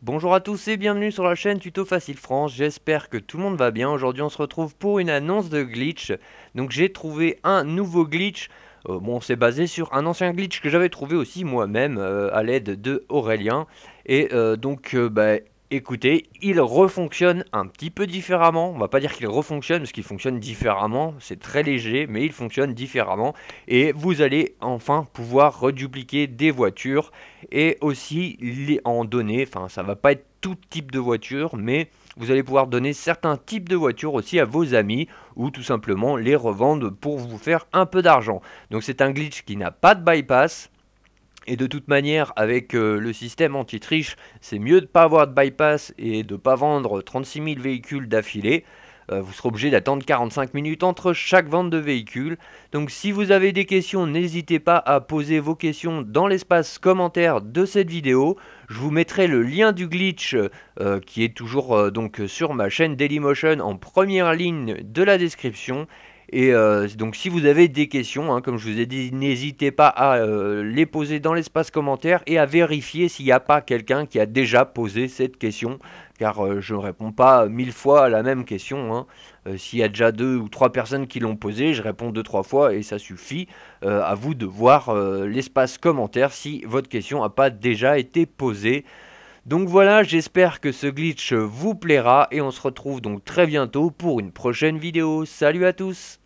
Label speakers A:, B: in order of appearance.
A: Bonjour à tous et bienvenue sur la chaîne Tuto Facile France, j'espère que tout le monde va bien. Aujourd'hui on se retrouve pour une annonce de glitch. Donc j'ai trouvé un nouveau glitch euh, bon, c'est basé sur un ancien glitch que j'avais trouvé aussi moi-même euh, à l'aide de Aurélien. Et euh, donc, bah, écoutez, il refonctionne un petit peu différemment. On va pas dire qu'il refonctionne, parce qu'il fonctionne différemment. C'est très léger, mais il fonctionne différemment. Et vous allez enfin pouvoir redupliquer des voitures et aussi les en donner. Enfin, ça ne va pas être tout type de voiture, mais vous allez pouvoir donner certains types de voitures aussi à vos amis ou tout simplement les revendre pour vous faire un peu d'argent. Donc c'est un glitch qui n'a pas de bypass, et de toute manière, avec euh, le système anti-triche, c'est mieux de ne pas avoir de bypass et de ne pas vendre 36 000 véhicules d'affilée. Euh, vous serez obligé d'attendre 45 minutes entre chaque vente de véhicules. Donc si vous avez des questions, n'hésitez pas à poser vos questions dans l'espace commentaire de cette vidéo. Je vous mettrai le lien du glitch euh, qui est toujours donc sur ma chaîne Dailymotion en première ligne de la description. Et euh, donc si vous avez des questions, hein, comme je vous ai dit, n'hésitez pas à euh, les poser dans l'espace commentaire et à vérifier s'il n'y a pas quelqu'un qui a déjà posé cette question, car euh, je ne réponds pas mille fois à la même question. Hein. s'il y a déjà deux ou trois personnes qui l'ont posé, je réponds deux, trois fois et ça suffit. à vous de voir l'espace commentaire si votre question n'a pas déjà été posée. Donc voilà, j'espère que ce glitch vous plaira et on se retrouve donc très bientôt pour une prochaine vidéo. Salut à tous